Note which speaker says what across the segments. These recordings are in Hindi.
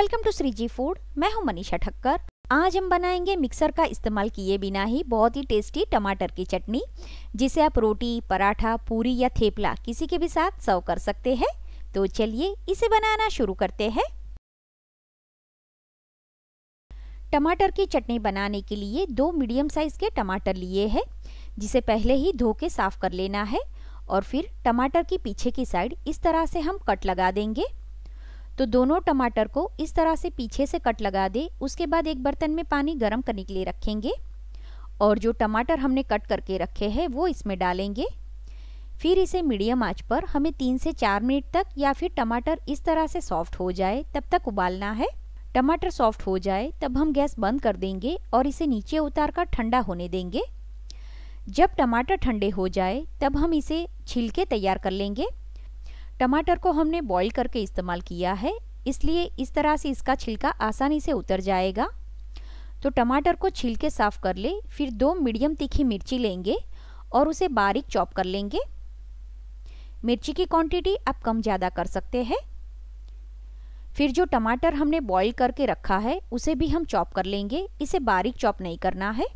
Speaker 1: वेलकम टू जी फूड मैं हूं मनीषा ठक्कर आज हम बनाएंगे मिक्सर का इस्तेमाल किए बिना ही बहुत ही टेस्टी टमाटर की चटनी जिसे आप रोटी पराठा पूरी या थेपला किसी के भी साथ सर्व कर सकते हैं तो चलिए इसे बनाना शुरू करते हैं टमाटर की चटनी बनाने के लिए दो मीडियम साइज के टमाटर लिए हैं जिसे पहले ही धो के साफ कर लेना है और फिर टमाटर की पीछे की साइड इस तरह से हम कट लगा देंगे तो दोनों टमाटर को इस तरह से पीछे से कट लगा दे उसके बाद एक बर्तन में पानी गर्म करने के लिए रखेंगे और जो टमाटर हमने कट करके रखे हैं वो इसमें डालेंगे फिर इसे मीडियम आंच पर हमें तीन से चार मिनट तक या फिर टमाटर इस तरह से सॉफ्ट हो जाए तब तक उबालना है टमाटर सॉफ्ट हो जाए तब हम गैस बंद कर देंगे और इसे नीचे उतार कर ठंडा होने देंगे जब टमाटर ठंडे हो जाए तब हम इसे छिलके तैयार कर लेंगे टमाटर को हमने बॉईल करके इस्तेमाल किया है इसलिए इस तरह से इसका छिलका आसानी से उतर जाएगा तो टमाटर को छील के साफ़ कर ले फिर दो मीडियम तीखी मिर्ची लेंगे और उसे बारीक चॉप कर लेंगे मिर्ची की क्वांटिटी आप कम ज़्यादा कर सकते हैं फिर जो टमाटर हमने बॉईल करके रखा है उसे भी हम चॉप कर लेंगे इसे बारीक चॉप नहीं करना है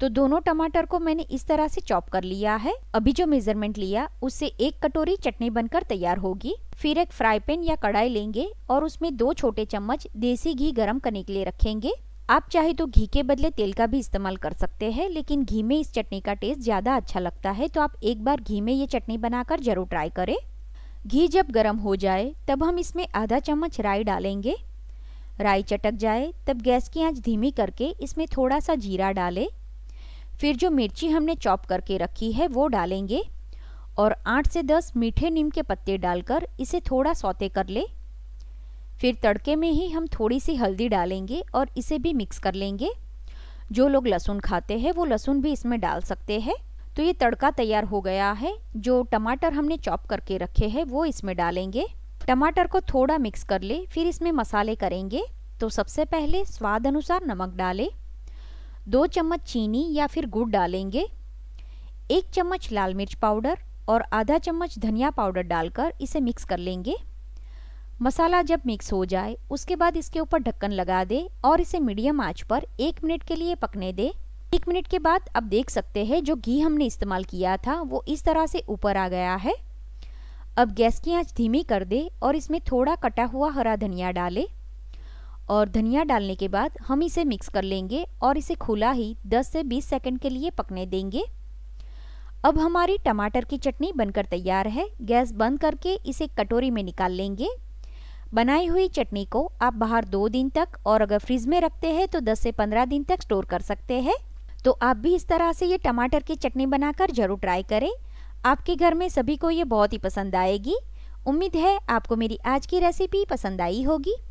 Speaker 1: तो दोनों टमाटर को मैंने इस तरह से चॉप कर लिया है अभी जो मेजरमेंट लिया उससे एक कटोरी चटनी बनकर तैयार होगी फिर एक फ्राई पैन या कढ़ाई लेंगे और उसमें दो छोटे चम्मच देसी घी गर्म करने के लिए रखेंगे आप चाहे तो घी के बदले तेल का भी इस्तेमाल कर सकते हैं लेकिन घी में इस चटनी का टेस्ट ज़्यादा अच्छा लगता है तो आप एक बार घी में ये चटनी बनाकर जरूर ट्राई करें घी जब गर्म हो जाए तब हम इसमें आधा चम्मच राई डालेंगे राई चटक जाए तब गैस की आंच धीमी करके इसमें थोड़ा सा जीरा डालें फिर जो मिर्ची हमने चॉप करके रखी है वो डालेंगे और आठ से दस मीठे नीम के पत्ते डालकर इसे थोड़ा सौते कर ले फिर तड़के में ही हम थोड़ी सी हल्दी डालेंगे और इसे भी मिक्स कर लेंगे जो लोग लहसुन खाते हैं वो लहसुन भी इसमें डाल सकते हैं तो ये तड़का तैयार हो गया है जो टमाटर हमने चॉप करके रखे हैं वो इसमें डालेंगे टमाटर को थोड़ा मिक्स कर ले फिर इसमें मसाले करेंगे तो सबसे पहले स्वाद अनुसार नमक डालें दो चम्मच चीनी या फिर गुड़ डालेंगे एक चम्मच लाल मिर्च पाउडर और आधा चम्मच धनिया पाउडर डालकर इसे मिक्स कर लेंगे मसाला जब मिक्स हो जाए उसके बाद इसके ऊपर ढक्कन लगा दें और इसे मीडियम आंच पर एक मिनट के लिए पकने दें एक मिनट के बाद अब देख सकते हैं जो घी हमने इस्तेमाल किया था वो इस तरह से ऊपर आ गया है अब गैस की आंच धीमी कर दे और इसमें थोड़ा कटा हुआ हरा धनिया डालें और धनिया डालने के बाद हम इसे मिक्स कर लेंगे और इसे खुला ही 10 से 20 सेकंड के लिए पकने देंगे अब हमारी टमाटर की चटनी बनकर तैयार है गैस बंद करके इसे कटोरी में निकाल लेंगे बनाई हुई चटनी को आप बाहर दो दिन तक और अगर फ्रिज में रखते हैं तो 10 से 15 दिन तक स्टोर कर सकते हैं तो आप भी इस तरह से ये टमाटर की चटनी बनाकर जरूर ट्राई करें आपके घर में सभी को ये बहुत ही पसंद आएगी उम्मीद है आपको मेरी आज की रेसिपी पसंद आई होगी